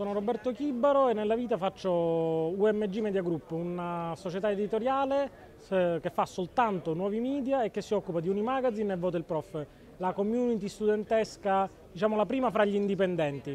Sono Roberto Chibaro e nella vita faccio UMG Media Group, una società editoriale che fa soltanto nuovi media e che si occupa di Unimagazine e Vote il Prof, la community studentesca, diciamo la prima fra gli indipendenti.